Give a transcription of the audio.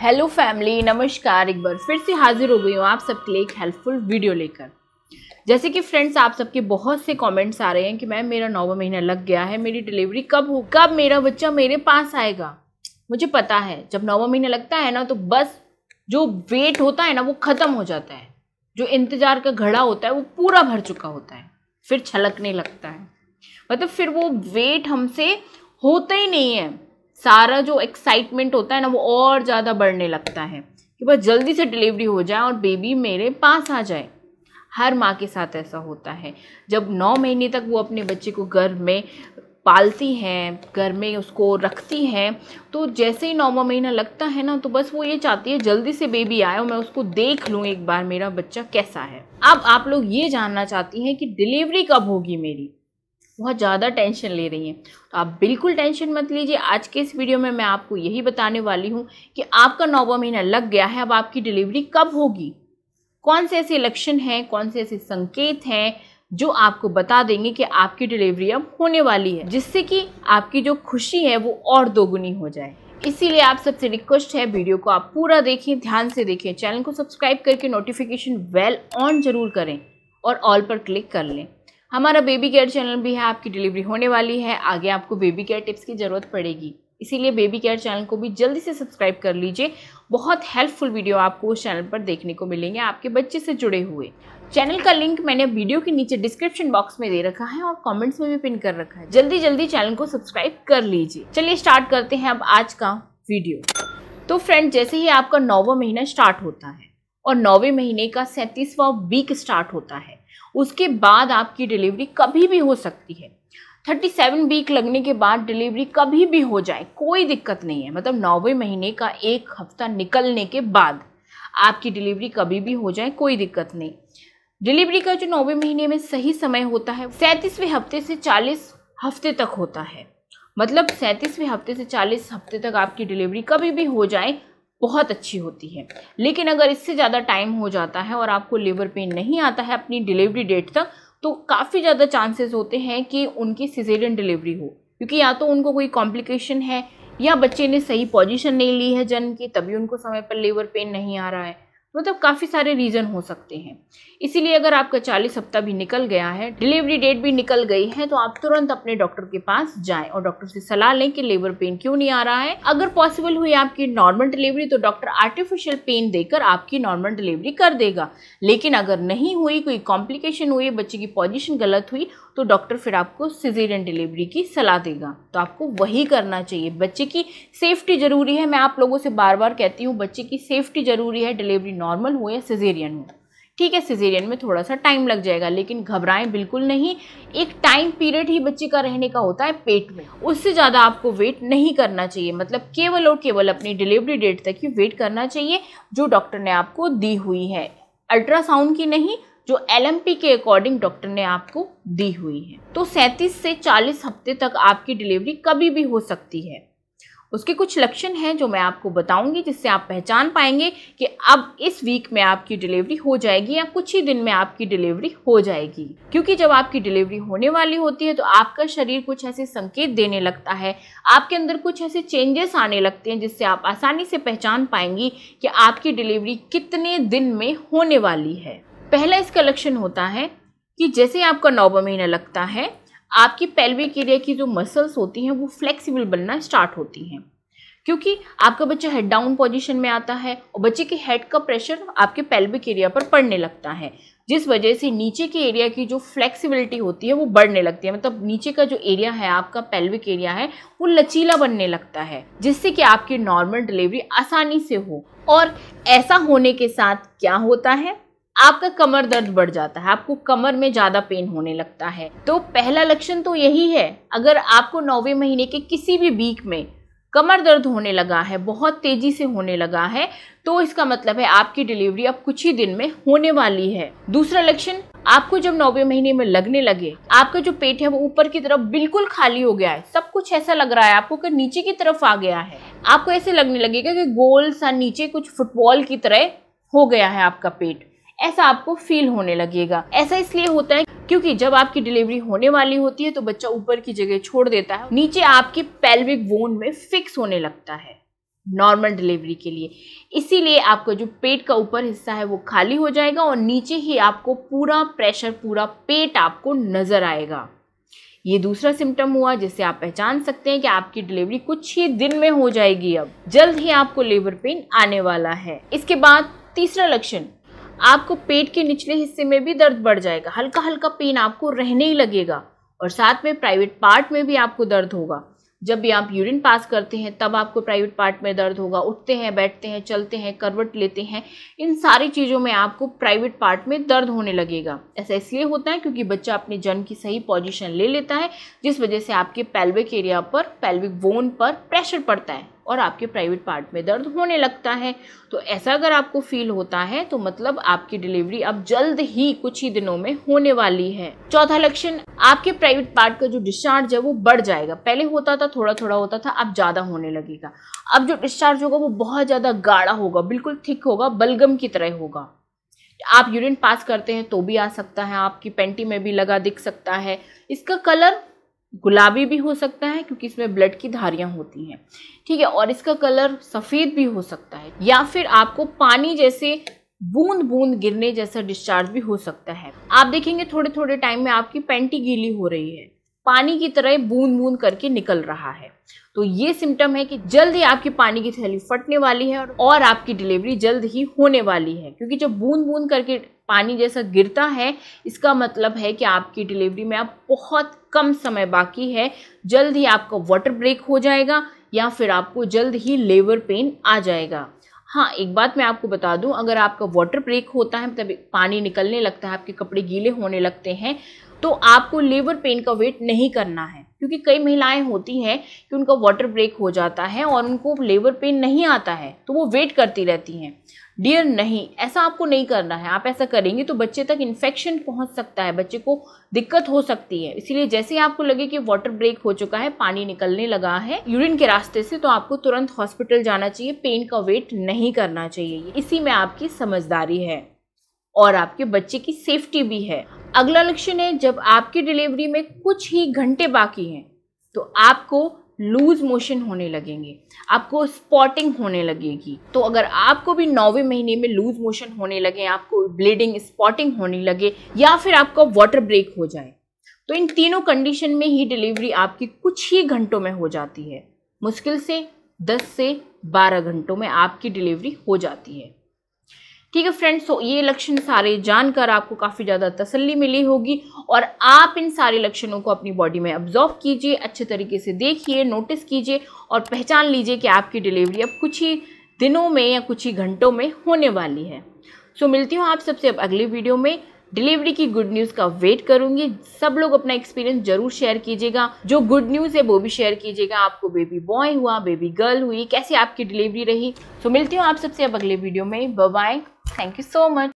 hello family नमस्कार एक बार फिर से हाजिर हो गई हूँ आप सबके लिए एक हेल्पफुल वीडियो लेकर जैसे कि फ्रेंड्स आप सबके बहुत से कमेंट्स आ रहे हैं कि मैम मेरा नौवा महीना लग गया है मेरी डिलीवरी कब हो कब मेरा बच्चा मेरे पास आएगा मुझे पता है जब नौवा महीना लगता है ना तो बस जो वेट होता है ना वो ख़त्म हो जाता है जो इंतज़ार का घड़ा होता है वो पूरा भर चुका होता है फिर छलकने लगता है मतलब फिर वो वेट हमसे होता ही नहीं है सारा जो एक्साइटमेंट होता है ना वो और ज़्यादा बढ़ने लगता है कि बस जल्दी से डिलीवरी हो जाए और बेबी मेरे पास आ जाए हर माँ के साथ ऐसा होता है जब नौ महीने तक वो अपने बच्चे को घर में पालती हैं घर में उसको रखती हैं तो जैसे ही नौवा महीना लगता है ना तो बस वो ये चाहती है जल्दी से बेबी आए और मैं उसको देख लूँ एक बार मेरा बच्चा कैसा है अब आप लोग ये जानना चाहती हैं कि डिलीवरी कब होगी मेरी बहुत ज़्यादा टेंशन ले रही हैं तो आप बिल्कुल टेंशन मत लीजिए आज के इस वीडियो में मैं आपको यही बताने वाली हूँ कि आपका नौवा महीना लग गया है अब आपकी डिलीवरी कब होगी कौन से ऐसे लक्षण हैं कौन से ऐसे संकेत हैं जो आपको बता देंगे कि आपकी डिलीवरी अब होने वाली है जिससे कि आपकी जो खुशी है वो और दोगुनी हो जाए इसीलिए आप सबसे रिक्वेस्ट है वीडियो को आप पूरा देखें ध्यान से देखें चैनल को सब्सक्राइब करके नोटिफिकेशन वेल ऑन जरूर करें और ऑल पर क्लिक कर लें हमारा बेबी केयर चैनल भी है आपकी डिलीवरी होने वाली है आगे आपको बेबी केयर टिप्स की ज़रूरत पड़ेगी इसीलिए बेबी केयर चैनल को भी जल्दी से सब्सक्राइब कर लीजिए बहुत हेल्पफुल वीडियो आपको उस चैनल पर देखने को मिलेंगे आपके बच्चे से जुड़े हुए चैनल का लिंक मैंने वीडियो के नीचे डिस्क्रिप्शन बॉक्स में दे रखा है और कमेंट्स में भी पिन कर रखा है जल्दी जल्दी चैनल को सब्सक्राइब कर लीजिए चलिए स्टार्ट करते हैं अब आज का वीडियो तो फ्रेंड जैसे ही आपका नौवा महीना स्टार्ट होता है और नौवे महीने का सैंतीसवा वीक स्टार्ट होता है उसके बाद आपकी डिलीवरी कभी भी हो सकती है थर्टी सेवन वीक लगने के बाद डिलीवरी कभी भी हो जाए कोई दिक्कत नहीं है मतलब नौवें महीने का एक हफ्ता निकलने के बाद आपकी डिलीवरी कभी भी हो जाए कोई दिक्कत नहीं डिलीवरी का जो नौवें महीने में सही समय होता है सैंतीसवें हफ्ते से चालीस हफ्ते तक होता है मतलब सैंतीसवें हफ्ते से चालीस हफ्ते तक आपकी डिलीवरी कभी भी हो जाए बहुत अच्छी होती है लेकिन अगर इससे ज़्यादा टाइम हो जाता है और आपको लेबर पेन नहीं आता है अपनी डिलीवरी डेट तक तो काफ़ी ज़्यादा चांसेस होते हैं कि उनकी सिजेरियन डिलीवरी हो क्योंकि या तो उनको कोई कॉम्प्लिकेशन है या बच्चे ने सही पोजीशन नहीं ली है जन्म की तभी उनको समय पर लेबर पेन नहीं आ रहा है मतलब काफ़ी सारे रीज़न हो सकते हैं इसीलिए अगर आपका चालीस हफ्ता भी निकल गया है डिलीवरी डेट भी निकल गई है तो आप तुरंत अपने डॉक्टर के पास जाएं और डॉक्टर से सलाह लें कि लेबर पेन क्यों नहीं आ रहा है अगर पॉसिबल हुई आपकी नॉर्मल डिलीवरी तो डॉक्टर आर्टिफिशियल पेन देकर आपकी नॉर्मल डिलीवरी कर देगा लेकिन अगर नहीं हुई कोई कॉम्प्लिकेशन हुई बच्चे की पोजिशन गलत हुई तो डॉक्टर फिर आपको सिजेरियन डिलीवरी की सलाह देगा तो आपको वही करना चाहिए बच्चे की सेफ्टी ज़रूरी है मैं आप लोगों से बार बार कहती हूँ बच्चे की सेफ्टी ज़रूरी है डिलीवरी नॉर्मल हो या सिजेरियन हो ठीक है सिजेरियन में थोड़ा सा टाइम लग जाएगा लेकिन घबराएं बिल्कुल नहीं एक टाइम पीरियड ही बच्चे का रहने का होता है पेट में उससे ज़्यादा आपको वेट नहीं करना चाहिए मतलब केवल और केवल अपनी डिलीवरी डेट तक ही वेट करना चाहिए जो डॉक्टर ने आपको दी हुई है अल्ट्रासाउंड की नहीं जो एल के अकॉर्डिंग डॉक्टर ने आपको दी हुई है तो सैंतीस से चालीस हफ्ते तक आपकी डिलीवरी कभी भी हो सकती है उसके कुछ लक्षण हैं जो मैं आपको बताऊंगी जिससे आप पहचान पाएंगे कि अब इस वीक में आपकी डिलीवरी हो जाएगी या कुछ ही दिन में आपकी डिलीवरी हो जाएगी क्योंकि जब आपकी डिलीवरी होने वाली होती है तो आपका शरीर कुछ ऐसे संकेत देने लगता है आपके अंदर कुछ ऐसे चेंजेस आने लगते हैं जिससे आप आसानी से पहचान पाएंगी कि आपकी डिलीवरी कितने दिन में होने वाली है पहला इसका लक्षण होता है कि जैसे आपका नौवा महीना लगता है आपकी पेल्विक एरिया की जो मसल्स होती हैं वो फ्लेक्सिबल बनना स्टार्ट होती हैं क्योंकि आपका बच्चा हेड डाउन पोजीशन में आता है और बच्चे के हेड का प्रेशर आपके पेल्विक एरिया पर पड़ने लगता है जिस वजह से नीचे के एरिया की जो फ्लेक्सिबिलिटी होती है वो बढ़ने लगती है मतलब नीचे का जो एरिया है आपका पेल्विक एरिया है वो लचीला बनने लगता है जिससे कि आपकी नॉर्मल डिलीवरी आसानी से हो और ऐसा होने के साथ क्या होता है आपका कमर दर्द बढ़ जाता है आपको कमर में ज़्यादा पेन होने लगता है तो पहला लक्षण तो यही है अगर आपको नौवे महीने के किसी भी वीक में कमर दर्द होने लगा है बहुत तेज़ी से होने लगा है तो इसका मतलब है आपकी डिलीवरी अब कुछ ही दिन में होने वाली है दूसरा लक्षण आपको जब नौवे महीने में लगने लगे आपका जो पेट है वो ऊपर की तरफ बिल्कुल खाली हो गया है सब कुछ ऐसा लग रहा है आपको कि नीचे की तरफ आ गया है आपको ऐसे लगने लगेगा कि गोल सा नीचे कुछ फुटबॉल की तरह हो गया है आपका पेट ऐसा आपको फील होने लगेगा ऐसा इसलिए होता है क्योंकि जब आपकी डिलीवरी होने वाली होती है तो बच्चा ऊपर की जगह छोड़ देता है नीचे आपके पेल्विक बोन में फिक्स होने लगता है नॉर्मल डिलीवरी के लिए इसीलिए आपका जो पेट का ऊपर हिस्सा है वो खाली हो जाएगा और नीचे ही आपको पूरा प्रेशर पूरा पेट आपको नज़र आएगा ये दूसरा सिम्टम हुआ जिससे आप पहचान सकते हैं कि आपकी डिलीवरी कुछ ही दिन में हो जाएगी अब जल्द ही आपको लेबर पेन आने वाला है इसके बाद तीसरा लक्षण आपको पेट के निचले हिस्से में भी दर्द बढ़ जाएगा हल्का हल्का पेन आपको रहने ही लगेगा और साथ में प्राइवेट पार्ट में भी आपको दर्द होगा जब भी आप यूरिन पास करते हैं तब आपको प्राइवेट पार्ट में दर्द होगा उठते हैं बैठते हैं चलते हैं करवट लेते हैं इन सारी चीज़ों में आपको प्राइवेट पार्ट में दर्द होने लगेगा ऐसा इसलिए होता है क्योंकि बच्चा अपने जन्म की सही पोजीशन ले लेता है जिस वजह से आपके पैल्विक एरिया पर पैल्विक बोन पर प्रेशर पड़ता है और आपके प्राइवेट पार्ट में दर्द होने लगता है तो ऐसा अगर आपको फील होता है तो मतलब आपकी डिलीवरी अब जल्द ही कुछ ही दिनों में होने वाली है चौथा लक्षण आपके प्राइवेट पार्ट का जो डिस्चार्ज है वो बढ़ जाएगा पहले होता था थोड़ा थोड़ा होता था अब ज़्यादा होने लगेगा अब जो डिस्चार्ज होगा वो बहुत ज़्यादा गाढ़ा होगा बिल्कुल थिक होगा बलगम की तरह होगा आप यूरिन पास करते हैं तो भी आ सकता है आपकी पेंटी में भी लगा दिख सकता है इसका कलर गुलाबी भी हो सकता है क्योंकि इसमें ब्लड की धारियां होती हैं ठीक है और इसका कलर सफ़ेद भी हो सकता है या फिर आपको पानी जैसे बूंद बूंद गिरने जैसा डिस्चार्ज भी हो सकता है आप देखेंगे थोड़े थोड़े टाइम में आपकी पैंटी गीली हो रही है पानी की तरह बूंद बूंद करके निकल रहा है तो ये सिम्टम है कि जल्द ही आपकी पानी की थैली फटने वाली है और आपकी डिलीवरी जल्द ही होने वाली है क्योंकि जो बूंद बूंद करके पानी जैसा गिरता है इसका मतलब है कि आपकी डिलीवरी में आप बहुत कम समय बाकी है जल्द ही आपका वाटर ब्रेक हो जाएगा या फिर आपको जल्द ही लेबर पेन आ जाएगा हाँ एक बात मैं आपको बता दूं अगर आपका वाटर ब्रेक होता है तब मतलब पानी निकलने लगता है आपके कपड़े गीले होने लगते हैं तो आपको लेबर पेन का वेट नहीं करना है क्योंकि कई महिलाएं होती हैं कि उनका वाटर ब्रेक हो जाता है और उनको लेबर पेन नहीं आता है तो वो वेट करती रहती हैं डियर नहीं ऐसा आपको नहीं करना है आप ऐसा करेंगे तो बच्चे तक इन्फेक्शन पहुंच सकता है बच्चे को दिक्कत हो सकती है इसीलिए जैसे ही आपको लगे कि वाटर ब्रेक हो चुका है पानी निकलने लगा है यूरिन के रास्ते से तो आपको तुरंत हॉस्पिटल जाना चाहिए पेन का वेट नहीं करना चाहिए इसी में आपकी समझदारी है और आपके बच्चे की सेफ्टी भी है अगला लक्षण है जब आपकी डिलीवरी में कुछ ही घंटे बाकी हैं तो आपको लूज मोशन होने लगेंगे आपको स्पॉटिंग होने लगेगी तो अगर आपको भी नौवे महीने में लूज मोशन होने लगे आपको ब्लीडिंग स्पॉटिंग होने लगे या फिर आपका वाटर ब्रेक हो जाए तो इन तीनों कंडीशन में ही डिलीवरी आपकी कुछ ही घंटों में हो जाती है मुश्किल से 10 से 12 घंटों में आपकी डिलीवरी हो जाती है ठीक है फ्रेंड्स तो ये लक्षण सारे जानकर आपको काफ़ी ज़्यादा तसल्ली मिली होगी और आप इन सारे लक्षणों को अपनी बॉडी में ऑब्जॉर्व कीजिए अच्छे तरीके से देखिए नोटिस कीजिए और पहचान लीजिए कि आपकी डिलीवरी अब कुछ ही दिनों में या कुछ ही घंटों में होने वाली है सो मिलती हूँ आप सबसे अब अगली वीडियो में डिलीवरी की गुड न्यूज़ का वेट करूंगी सब लोग अपना एक्सपीरियंस जरूर शेयर कीजिएगा जो गुड न्यूज़ है वो भी शेयर कीजिएगा आपको बेबी बॉय हुआ बेबी गर्ल हुई कैसे आपकी डिलीवरी रही तो मिलती हूँ आप सबसे अब अगले वीडियो में bye thank you so much